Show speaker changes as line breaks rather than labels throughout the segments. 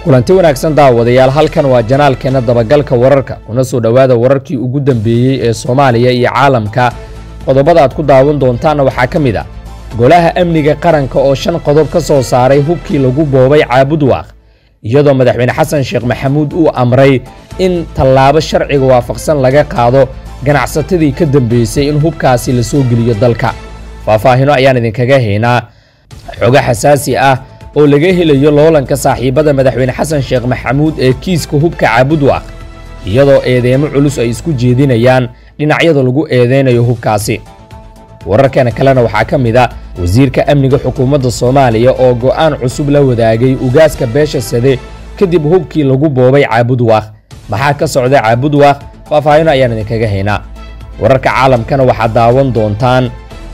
kulanti wanaagsan daawadayaal halkan waa janaalkeenna dabagalka wararka kuna soo dhowaada wararkii ugu dambeeyey ee soomaaliya iyo caalamka qodobada aad ku daawan doontaanna waxaa ka mid a ah. golaha amniga qaranka oo shan qodob ka soo saaray hubkii lagu boobay caabudwaaq iyadoo madaxweyne xasan sheekh maxamuud uu amray in tallaabo sharciga waafaqsan laga qaado ganacsatadii ka dambeysay in hubkaasi la soo geliyo dalka faah-faahino ayaan idinkaga haynaa xogo xasaasi ah oo laga helayo loolanka saaxiibada madaxweyne xasan sheekh maxamuud ee kiiska hubka caabud iyadoo eedeymo culus ay isku jeedinayaan dhinacyada lagu eedeynayo hubkaasi wararkan kalena waxaa ka mid a ah wasiirka amniga xukuumadda soomaaliya oo go'aan cusub la wadaagay ugaaska beesha sade kadib hubkii lagu boobay caabudwaakh maxaa ka socda caabudwaakh faahfaahino ayaan idinkaga haynaa wararka caalamkana waxaad daawan doontaan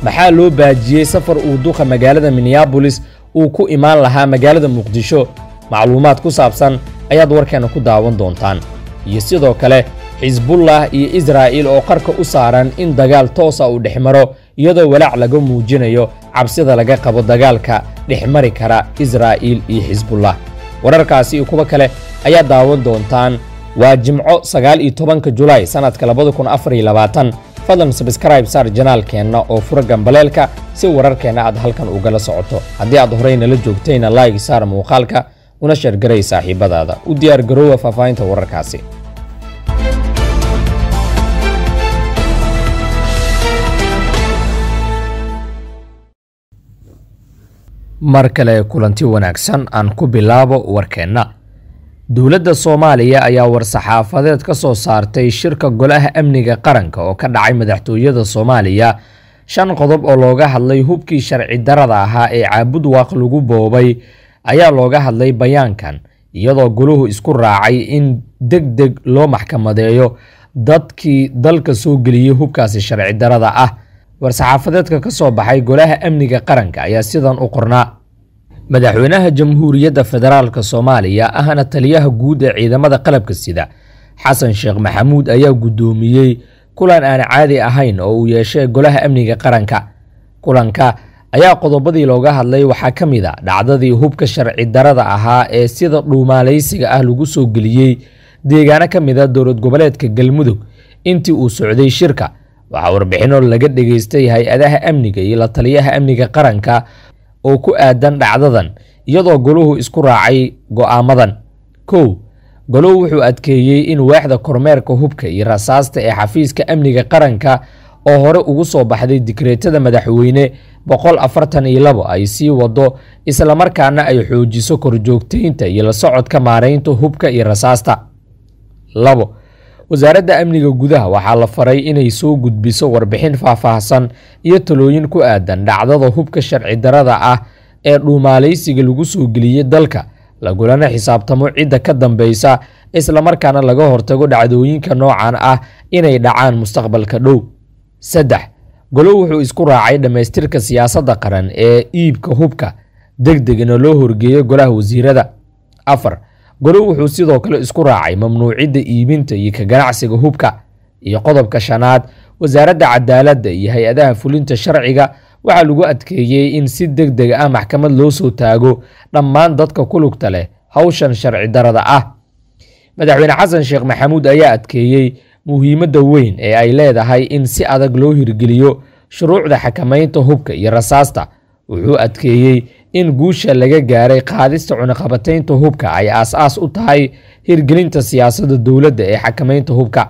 maxaa loo baajiyey safar uu duqa magaalada minneabolis uu ku imaan lahaa magaalada muqdisho macluumaad ku saabsan ayaad warkeenna ku daawan doontaan iyo sidoo kale xisbullah iyo israa'iil oo qarka u saaran in dagaal toosa ah uu dhexmaro iyadoo walaac laga muujinayo cabsida laga qabo dagaalka dhex mari kara israa'iil iyo xisbullah wararkaasi iyo kuwa kale ayaad daawan doontaan waa jimco sagaal iyo tobanka julaay sannadka labada kun afar iyo labaatan fadlan sabskribe saar janaalkeenna oo fura gambaleelka si wararkeenna aad halkan ugala socoto haddii aad horey nala joogtayna laayg saar muuqaalka una sheergaray saaxiibadaada u diyaar garoowa faahfaahinta wararkaasi mar kale kulanti wanaagsan aan ku bilaabo warkeenna dowladda soomaaliya ayaa war-saxaafadeed ka soo saartay shirka golaha amniga qaranka oo ka dhacay madaxtooyada soomaaliya shan qodob oo looga hadlay hubkii sharci darada ahaa ee caabud waaq lagu boobay ayaa looga hadlay bayaankan iyadoo goluhu isku raacay in deg deg loo maxkamadeeyo dadkii dalka soo geliyey hubkaasi sharci darada ah war-saxaafadeedka ka soo baxay golaha amniga qaranka ayaa sidan u qornaa madaxweynaha jamhuuriyadda federaalk soomaaliya ahna taliyaha guud ee ciidamada qalabka sida xasan sheekh maxamuud ayaa guddoomiyey kulan aan caadi ahayn oo uu yeeshay golaha amniga qaranka kulanka ayaa qodobadii looga hadlay waxaa ka mid a dhacdadii hubka sharci darada ahaa ee sida dhuumaalaysiga ah lagu soo geliyey deegaano ka mid a dowlad goboleedka galmudug intii uu socday shirka waxaa warbixino laga dhegaystay hay-adaha amniga iyo la taliyaha amniga qaranka oo ku aadan dhacdadan iyadoo goluhu isku raacay go'aamadan kow goluhu wuxuu adkeeyey in waaxda kormeerka hubka iyo rasaasta ee xafiiska amniga qaranka oo hore ugu soo baxday dikreetada madaxweyne boqol afartan iyo labo ay sii wado islamarkaana ay xoojiso korjoogteynta iyo la socodka maaraynta hubka iyo rasaasta labo wasaaradda amniga gudaha waxaa la faray inay soo gudbiso warbixin faahfaahsan iyo talooyin ku aadan dhacdada hubka sharci darada ah ee dhuumaalaysiga lagu soo geliyey dalka lagulana xisaabtamo cidda ka dambeysa islamarkaana laga hortago dhacdooyinka noocan ah inay dhacaan mustaqbalka dhow saddex golo wuxuu isku raacay dhammaystirka siyaasadda qaran ee iibka hubka deg degna loo horgeeyo golaha wasiirada afar golow wuxuu sidoo kale isku raacay mamnuucidda iibinta iyo ka ganacsiga hubka iyo qodobka shanaad wasaaradda cadaaladda iyo hay-adaha fulinta sharciga waxaa lagu adkeeyey in si deg deg ah maxkamad loo soo taago dhammaan dadka ku lugta leh hawshan sharci darada ah madaxweyne xasan sheekh maxamuud ayaa adkeeyey muhiimadda weyn ee ay leedahay in si adag loo hirgeliyo shuruucda xakamaynta hubka iyo rasaasta wuxuu adkeeyey in guusha laga gaaray qaadista cunaqabateynta hubka ay aas-aas u tahay hirgelinta siyaasadda dowladda ee xakamaynta hubka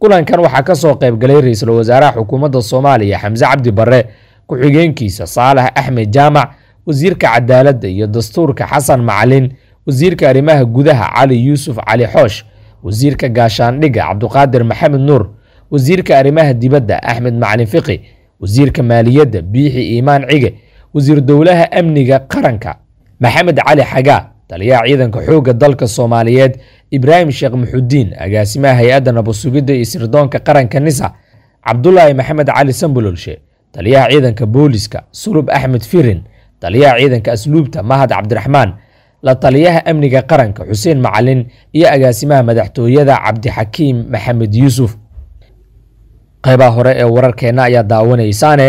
kulankan waxaa ka soo qaybgalay ra-iisul wasaaraha xukuumadda soomaaliya xamse cabdi barre ku-xigeenkiisa saalax axmed jaamac wasiirka cadaaladda iyo dastuurka xasan macalin wasiirka arrimaha gudaha cali yuusuf cali xoosh wasiirka gaashaandhigga cabduqaadir maxamed nuur wasiirka arrimaha dibadda axmed macalin fiqi wasiirka maaliyadda biixi iimaan cige wasiir dowlaha amniga qaranka maxamed cali xagaa taliyaha ciidanka xoogga dalka soomaaliyeed ibraahim sheekh muxudiin agaasimaha hay-adda nabadsugidda iyo sirdoonka qaranka nisa cabdulaahi maxamed cali sambulolshe taliyaha ciidanka booliska sulub axmed firin taliyaha ciidanka asluubta mahad cabdiraxmaan la taliyaha amniga qaranka xuseen macalin iyo agaasimaha madaxtooyada cabdixakiim maxamed yuusuf qaybaha hore ee wararkeenna ayaa daawanaysaane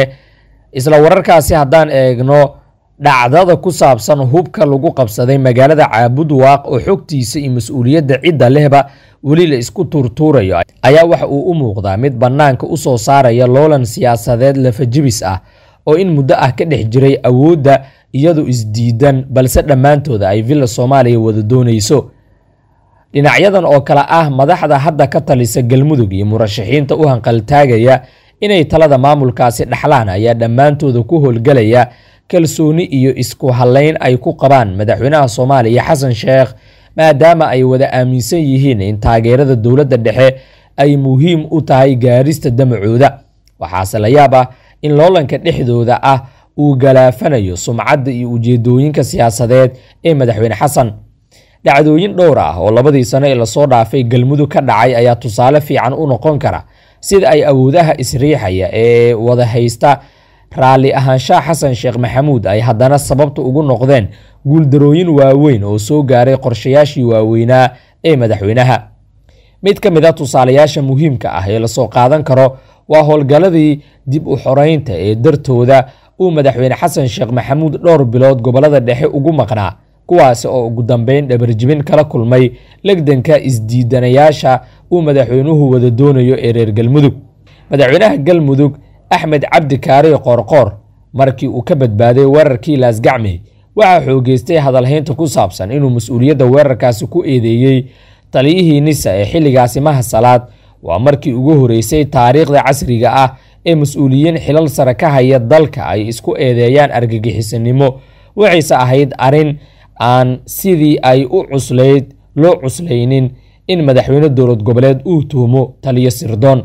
isla wararkaasi haddaan eegno dhacdada ku saabsan hubka lagu qabsaday magaalada caabudwaaq oo xogtiisa iyo mas-uuliyadda cidda lehba weli la isku tuurtuurayo ayaa waxa uu u muuqdaa mid bannaanka u soo saaraya loolan siyaasadeed lafajibis ah oo in muddo ah ka dhex jiray awoodda iyadu isdiidan balse dhammaantooda ay villa soomaaliya wada doonayso dhinacyadan oo kale ah madaxda hadda ka talisa galmudug iyo murashaxiinta u hanqaltaagaya inay talada maamulkaasi dhaxlaan ayaa dhammaantooda ku howlgelaya kalsooni iyo isku halayn ay ku qabaan madaxweynaha soomaaliya xasan sheekh maadaama ay wada aaminsan yihiin in taageerada dowladda dhexe ay muhiim u tahay gaarista damacooda waxaase la yaab ah in loolanka dhexdooda ah uu galaafanayo sumcadda iyo ujeedooyinka siyaasadeed ee madaxweyne xasan dhacdooyin dhowr ah oo labadii sano ee lasoo dhaafay galmudug ka dhacay ayaa tusaale fiican u noqon kara sida ay awoodaha isriixaya ee wada haysta raalli ahaanshaha xasan sheekh maxamuud ay haddana sababta ugu noqdeen guuldarooyin waaweyn oo soo gaaray qorshayaashii waaweynaa ee madaxweynaha mid ka mid a ah tusaalayaasha muhiimka ah ee lasoo qaadan karo waa howlgalladii dib u xoreynta ee dartooda uu madaxweyne xasan sheekh maxamuud dhowr bilood gobollada dhexe ugu maqnaa kuwaas oo ugu dambeyn dhabarjibin kala kulmay legdanka isdiidanayaasha uu madaxweynuhu wada doonayo ee reer galmudug madaxweynaha galmudug axmed cabdi qoorqoor markii uu ka badbaaday weerarkii laasgacmey waxaa xoogeystay hadalhaynta ku saabsan inuu mas-uuliyadda weerarkaasi ku eedeeyey taliyihii nisa ee xilligaa simaha salaad waa markii ugu horeysay taariikhda casriga ah ee mas-uuliyiin xilal sare ka haya dalka ay isku eedeeyaan argagixisanimo waxayse ahayd arrin aan sidii ay u cuslayd loo cuslaynin in madaxweyne dowlad goboleed uu tuumo taliyo sirdoon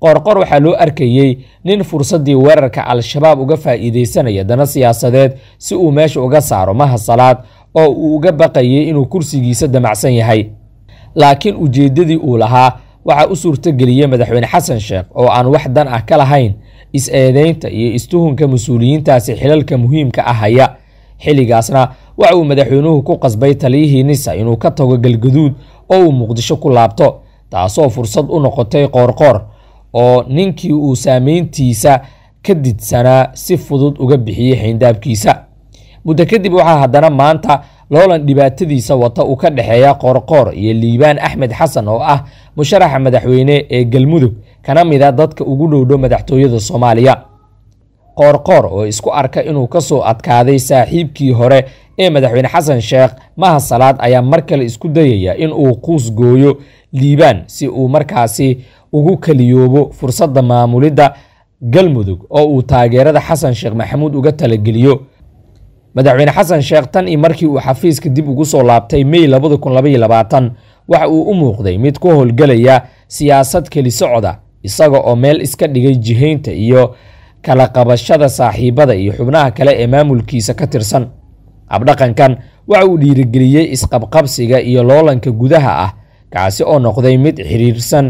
qoorqor waxaa loo arkayey nin fursaddii weerarka al-shabaab uga faa'iidaysanaya dana siyaasadeed si uu meesha uga saaro mahasalaad oo uu uga baqayay inuu kursigiisa damacsan yahay laakiin ujeeddadii uu lahaa waxaa u suurtogeliyey madaxweyne xasan sheekh oo aan wax dan ah ka lahayn is-eedaynta iyo istuhunka mas-uuliyiintaasi xilalka muhiimka ah haya xilligaasna waxa uu madaxweynuhu ku qasbay taliyihii nisa inuu ka tago galgaduud oo uu muqdisho ku laabto taasoo fursad u noqotay qoorqoor oo ninkii uu saameyntiisa ka didsanaa si fudud uga bixiyey xayndaabkiisa muddo kadib waxaa haddana maanta loolan dhibaatadiisa wata uu ka dhexeeya qoorqoor iyo liibaan axmed xasan oo ah musharaxa madaxweyne ee galmudug kana mida dadka ugu dhowdho madaxtooyada soomaaliya qoorqoor oo isku arka inuu ka soo adkaaday saaxiibkii hore ee madaxweyne xasan sheekh maha salaad ayaa mar kale isku dayaya in uu quus gooyo liibaan si uu markaasi ugu kaliyoobo fursadda maamulidda galmudug oo uu taageerada xasan sheekh maxamuud uga talageliyo madaxweyne xasan sheekh tan io markii uu xafiiska dib ugu soo laabtay mey waxa uu u muuqday mid ku howlgalaya siyaasad keli socda isaga oo meel iska dhigay jihaynta iyo kala qabashada saaxiibada iyo xubnaha kale ee maamulkiisa ka tirsan habdhaqankan waxa uu dhiirigeliyey isqabqabsiga iyo loolanka gudaha ah kaasi oo noqday mid xiriirsan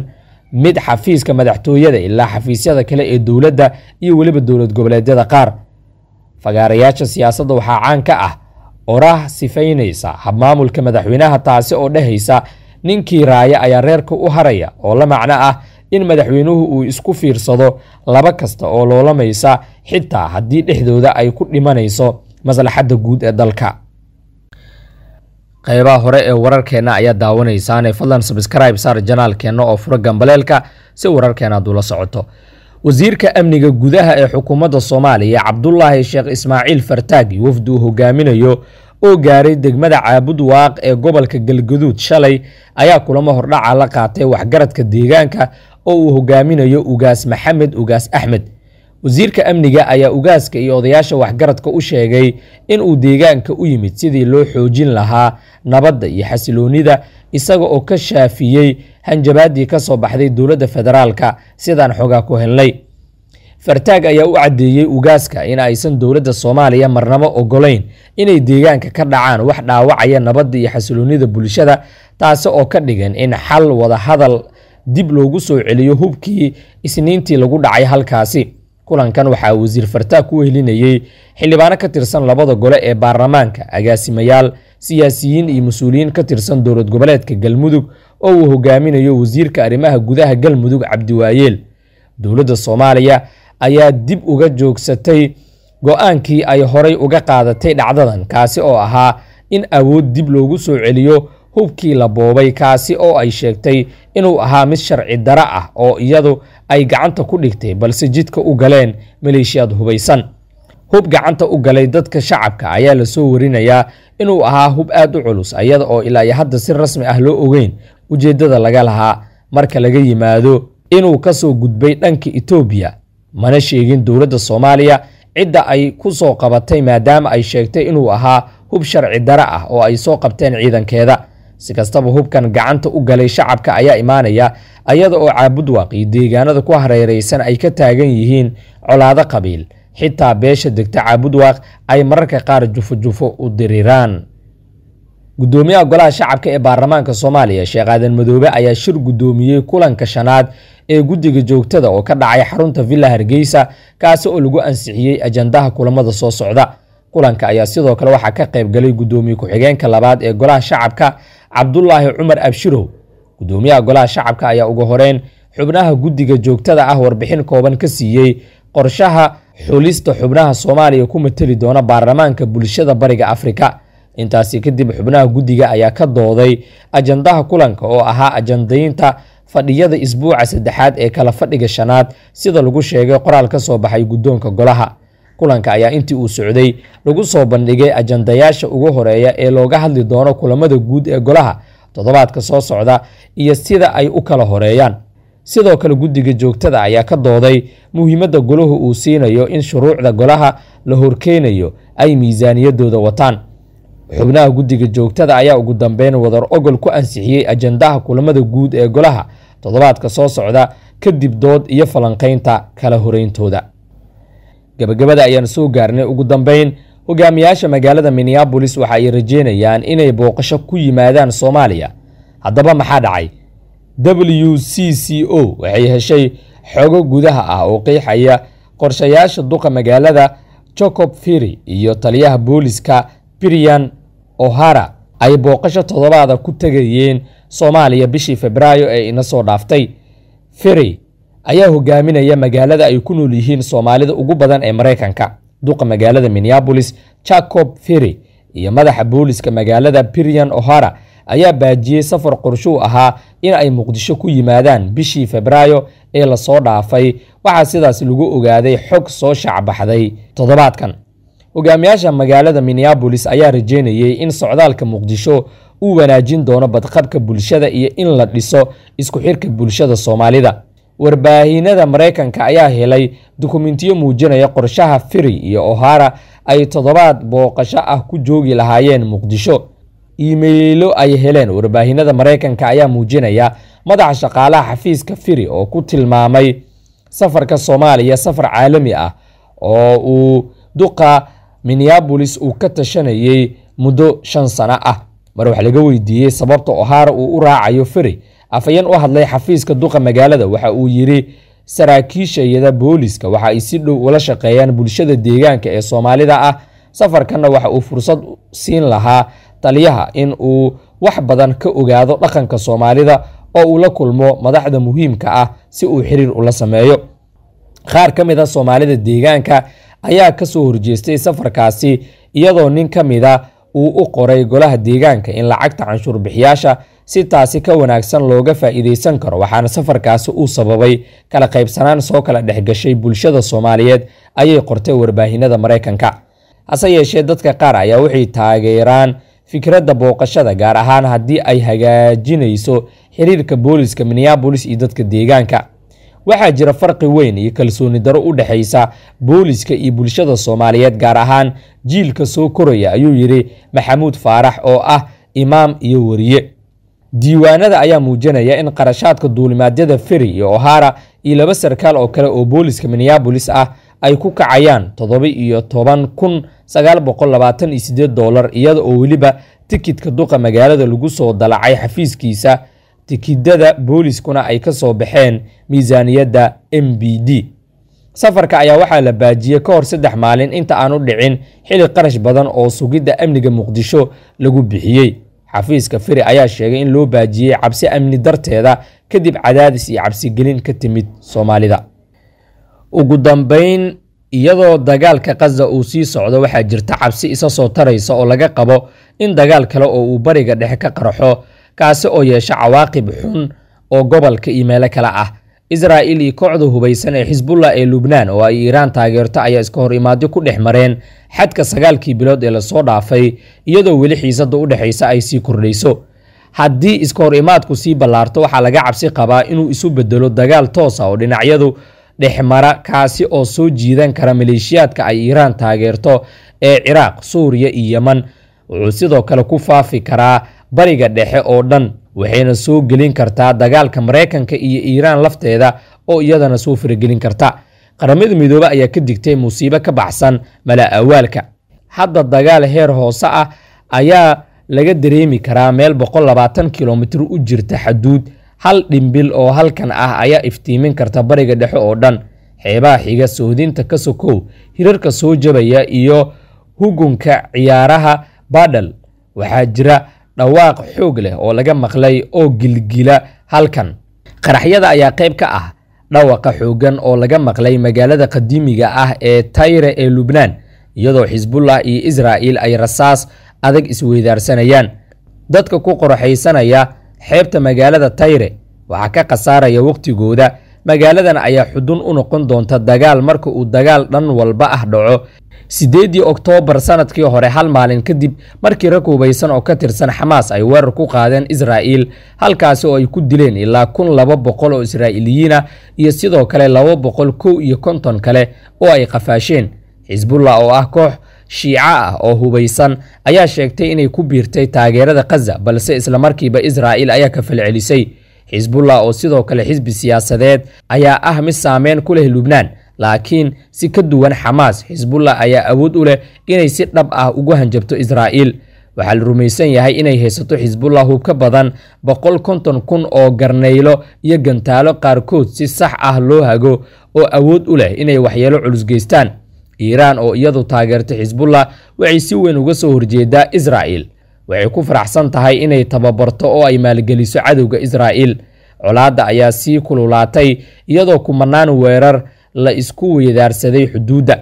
mid xafiiska madaxtooyada ilaa xafiisyada kale ee dowladda iyo weliba dowlad goboleedyada qaar fagaarayaasha siyaasadda waxaa caan ka ah orah sifaynaysa habmaamulka madaxweynaha taasi oo dhehaysa ninkii raaya ayaa reerka u haraya oo la macno ah in madaxweynuhu uu isku fiirsado laba kasta oo loolamaysa xitaa haddii dhexdooda ay ku dhimanayso maslaxadda guud ee dalka qeybaha hore ee wararkeenna ayaa daawanaysaane fadlan sabskraib saar janaalkeenna oo fura gambaleelka si wararkeena ula socoto wasiirka amniga gudaha ee xukuumadda soomaaliya cabdulaahi sheekh ismaaciil fartaagi wafdi uu hogaaminayo oo gaaray degmada caabud waaq ee gobolka galgaduud shalay ayaa kulamo hordhaca la qaatay waxgaradka deegaanka oo uu hogaaminayo ugaas maxamed ugaas axmed wasiirka amniga ayaa ugaaska iyo odayaasha waxgaradka u sheegay inuu deegaanka u yimid sidii loo xoojin lahaa nabadda iyo xasiloonida isaga oo ka shaafiyey hanjabaadii ka soo baxday dowladda federaalka sidaan xogaa ku helnay fartaag ayaa u caddeeyey ugaaska in aysan dowladda soomaaliya marnabo ogolayn inay deegaanka ka dhacaan wax dhaawacaya nabadda iyo xasiloonida bulshada taasi oo ka dhigan in xal wadahadal dib loogu soo celiyo hubkii isniintii lagu dhacay halkaasi kulankan waxaa wasiir fartaa ku wehelinayey xildhibaano ka tirsan labada gole ee baarlamaanka agaasimayaal siyaasiyiin iyo mas-uuliyiin ka tirsan dowlad goboleedka galmudug oo uu hogaaminayo wasiirka arrimaha gudaha galmudug cabdiwaayeel dowladda soomaaliya ayaa dib uga joogsatay go-aankii ay horay uga qaadatay dhacdadan kaasi oo ahaa in awood dib loogu soo celiyo hubkii la boobay kaasi oo ay sheegtay inuu ahaa mid sharci dara ah oo iyadu ay gacanta ku dhigtay balse jidka u galeen maleeshiyaad hubaysan hub gacanta u galay dadka shacabka ayaa la soo warinayaa inuu ahaa hub aad u culus iyada oo ilaa iyo hadda si rasmi ah loo ogeyn ujeeddada laga lahaa marka laga yimaado inuu ka soo gudbay dhanka etoobiya mana sheegin dowladda soomaaliya cidda ay ku soo qabatay maadaama ay sheegtay inuu ahaa hub sharci dara ah oo ay soo qabteen ciidankeeda si kastaba hubkan gacanta u galay shacabka ayaa imaanaya ayada oo caabudwaaq iyo deegaanada ku hareeraysan ay ka taagan yihiin colaado qabiil xitaa beesha degta caabudwaaq ay mararka qaar jufo-jufo u diriraan gudoomiyaha golaha shacabka ee baarlamaanka soomaaliya sheekh aadan madoobe ayaa shir guddoomiyey kulanka shanaad ee guddiga joogtada oo ka dhacay xarunta villa hargeysa kaasi oo lagu ansixiyey ajandaha kulamada soo socda kulanka ayaa sidoo kale waxaa ka qaybgalay guddoomiye ku-xigeenka labaad ee golaha shacabka cabdulaahi cumar abshirow gudoomiyaha golaha shacabka ayaa ugu horeyn xubnaha guddiga joogtada ah warbixin kooban ka siiyey qorshaha xulista xubnaha soomaaliya ku mateli doona baarlamaanka bulshada bariga afrika intaasi kadib xubnaha guddiga ayaa ka dooday ajandaha kulanka oo ahaa ajandaynta fadhiyada isbuuca saddexaad ee kala fadhiga shanaad sida lagu sheegay qoraal ka soo baxay guddoonka golaha kulanka ayaa intii uu socday lagu soo bandhigay ajandayaasha ugu horeeya ee looga hadli doono kulamada guud ee golaha toddobaadka soo socda iyo sida ay u kala horeeyaan sidoo kale guddiga joogtada ayaa ka dooday muhiimadda golahu uu siinayo in shuruucda golaha la horkeynayo ay miisaaniyadooda wataan xubnaha guddiga joogtada ayaa ugu dambeyn wadar ogol ku ansixiyey ajandaha kulamada guud ee golaha toddobaadka soo socda kadib dood iyo falanqaynta kala horeyntooda gebagabada ayaan soo gaarnay ugu dambeyn hogaamiyaasha magaalada minneabolis waxa ay rajeynayaan inay booqasho ku yimaadaan soomaaliya haddaba maxaa dhacay w c c o waxay heshay xogo gudaha ah oo qiixaya qorshayaasha duqa magaalada jacob firi iyo taliyaha booliska birian ohara ay booqasho toddobaada ku tegayeen soomaaliya bishii febraayo ee ina soo dhaaftay firi ayaa hogaaminaya magaalada ay ku nool yihiin soomaalida ugu badan ee maraykanka duqa magaalada minneabolis jacob ferry iyo madaxa booliska magaalada birian ohara ayaa baajiyey safar qorshuu ahaa in ay muqdisho ku yimaadaan bishii febraayo ee lasoo dhaafay waxaa sidaas lagu ogaaday xog soo shacbaxday toddobaadkan hogaamiyaasha magaalada minneabolis ayaa rajeynayey in socdaalka muqdisho uu wanaajin doono badqabka bulshada iyo in la dhiso isku xirka bulshada soomaalida warbaahinada maraykanka ayaa helay dokumentiyo muujinaya qorshaha firi iyo ohara ay toddobaad booqasho ah ku joogi lahaayeen muqdisho iimaylo ay heleen warbaahinada maraykanka ayaa muujinaya madaxa shaqaalaha xafiiska firi oo ku tilmaamay safarka soomaaliya safar caalami ah oo uu duqa minneabolis uu ka tashanayay muddo shan sano ah mar wax laga weydiiyey sababta ohara uu u raacayo firi afhayeen u hadlay xafiiska duqa magaalada waxa uu yidhi saraakiisha iyada booliska waxa ay si dhow ula shaqeeyaan bulshada deegaanka ee soomaalida ah safarkanna waxa uu fursad siin lahaa taliyaha in uu wax badan ka ogaado dhaqanka soomaalida oo uu la kulmo madaxda muhiimka ah si uu xiriir ula sameeyo qaar ka mid a ah soomaalida deegaanka ayaa ka soo horjeestay safarkaasi iyadoo nin ka mida ah uu u qoray golaha deegaanka in lacagta canshuur bixiyaasha si taasi ka wanaagsan looga faa'iidaysan karo waxaana safarkaasi uu sababay kala qaybsanaan soo kala dhexgashay bulshada soomaaliyeed ayay qortay warbaahinada maraykanka hase yeeshee dadka qaar ayaa waxay taageeraan fikradda booqashada gaar ahaan haddii ay hagaajinayso xiriirka booliska minneabolis iyo dadka deegaanka waxaa jira farqi weyn iyo kalsooni daro u dhexaysa booliska iyo bulshada soomaaliyeed gaar ahaan jiilka soo koraya ayuu yidhi maxamuud faarax oo ah imaam iyo wariye diiwaanada ayaa muujinaya in qarashaadka duulimaadyada feri iyo ohara iyo laba sarkaal oo kale oo booliska minneabolis ah ay ku kacayaan toddoba iyo toban kun sagaal boqol labaatan iyo sideed dollar iyada oo weliba tikidka duqa magaalada lagu soo dalacay xafiiskiisa tikidada booliskuna ay ka soo baxeen miisaaniyadda m b d safarka ayaa waxaa la baajiyey ka hor saddex maalin inta aan u dhicin xili qarash badan oo sugidda amniga muqdisho lagu bixiyey xafiiska feri ayaa sheegay in loo baajiyey cabsi amni darteeda kadib cadaadis iyo cabsigelin ka timid soomaalida ugu dambeyn iyadoo dagaalka khaza uu sii socdo waxaa jirta cabsi isa soo taraysa oo laga qabo in dagaal kale oo uu bariga dhexe ka qarxo kaasi oo yeesha cawaaqib xun oo gobolka iyo meelo kale ah israa'il iyo kooxda hubaysan ee xisbullah ee lubnaan oo ay iiraan taageerto ayaa iska hor imaadyo ku dhex mareen xadka sagaalkii bilood ee lasoo dhaafay iyadoo weli xiisadda u dhexaysa ay sii kordhayso haddii iska hor imaadku sii ballaarto waxaa laga cabsi qabaa inuu isu bedelo dagaal toosa ah oo dhinacyadu dhexmara kaasi oo soo jiidan kara maleeshiyaadka ay iiraan taageerto ee ciraaq suuriya iyo yeman wuxuu sidoo kale ku faafi karaa bariga dhexe oo dhan waxayna soo gelin kartaa dagaalka maraykanka iyo iiraan lafteeda oo iyadana soo faragelin karta qaramada midoobe ayaa ka digtay musiibo ka baxsan mala awaalka hadda dagaal heer hoose ah ayaa laga dareemi karaa meel boqol labaatan kilomitr u jirta xaduud hal dhimbil oo halkan ah ayaa iftiimin karta bariga dhexe oo dhan xeebaha xiga soodinta ka sokow hirarka soo jabaya iyo hugunka ciyaaraha badhal waxaa jira dhawaaq xoog leh oo laga maqlay oo gilgila halkan qaraxyada ayaa qayb ka ah dhawaqa xooggan oo laga maqlay magaalada qadiimiga ah ee tayre ee lubnaan iyadoo xisbullah iyo israa'iil ay rasaas adag isweydaarsanayaan dadka ku qoraxaysanaya xeebta magaalada tayre waxaa ka khasaaraya wakhtigooda magaaladan ayaa xudun u noqon doonta dagaal marka uu dagaal dhan walba ah dhaco siddeeddii oktoobar sannadkii hore hal maalin kadib markii rag hubaysan oo ka tirsan xamaas ay weerar ku qaadeen israa'iil halkaasi oo ay ku dileen ilaa kun laba boqol oo israa'iiliyiin ah iyo sidoo kale laba boqol kow iyo konton kale oo ay qafaasheen xisbullah oo ah koox shiica ah oo hubaysan ayaa sheegtay inay ku biirtay taageerada khaza balse isla markiiba israa'iil ayaa ka falcelisay xisbullah oo sidoo kale xisbi siyaasadeed ayaa ah mid saameyn ku leh lubnaan laakiin si ka duwan xamaas xisbullah ayaa awood u leh inay si dhab ah ugu hanjabto israa'iil waxaa la rumaysan yahay inay haysato xisbullah hub ka badan boqol konton kun oo garnaylo iyo gantaalo qaarkood si sax ah loo hago oo awood u leh inay waxyeelo culus geystaan iiraan oo iyadu taageerta xisbullah waxay si weyn uga soo horjeedaa israa'il waxay ku faraxsan tahay inay tababarto oo ay maalgeliso cadowga israa'iil colaadda ayaa sii kululaatay iyadoo kumanaan weerar la isku weydaarsaday xuduudda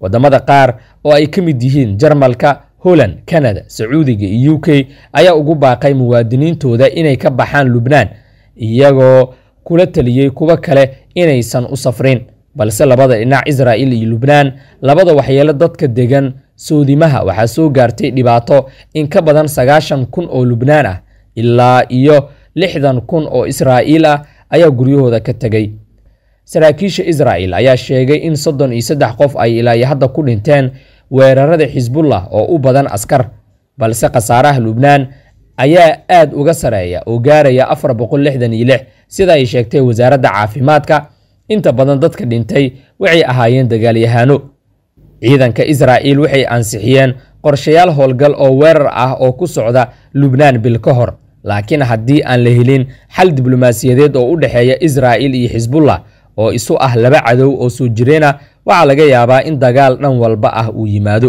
waddamada qaar oo ay ka mid yihiin jarmalka holland canada sacuudiga iyo u k ayaa ugu baaqay muwaadiniintooda inay ka baxaan lubnaan iyagoo kula taliyey kuwo kale inaysan u safrin balse labada dhinac israa'iil iyo lubnaan labada waxyeelo dadka degan soodimaha waxaa soo gaartay dhibaato in ka badan sagaashan kun oo lubnaan ah ilaa iyo lixdan kun oo israa'iil ah ayaa guryahooda ka tegay saraakiisha israa'el ayaa sheegay in soddon iyo saddex qof ay ilaayo hadda ku dhinteen weerarada xisbullah oo u badan askar balse khasaaraha lubnaan ayaa aad uga sareeya oo gaaraya afar boqol lixdan iyo lix sida ay sheegtay wasaaradda caafimaadka inta badan dadka dhintay waxay ahaayeen dagaalyahaano ciidanka israa'iil waxay ansixiyeen qorshayaal howlgal oo weerar ah oo ku socda lubnaan bil ka hor laakiin haddii aan la helin xal diblomaasiyadeed oo u dhexeeya israa'iil iyo xisbullah oo isu ah laba cadow oo soo jireenah waxaa laga yaabaa in dagaal dhan walba ah uu yimaado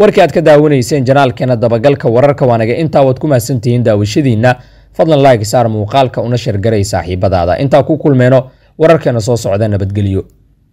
warkii aad ka daawanayseen janaalkeena dabagalka wararka waanaga intaa waad ku mahadsantihiin daawashadiinna fadlan laagsaar muuqaalka una sheergaray saaxiibadaada intaa ku kulmeyno wararkeena soo socda nabadgelyo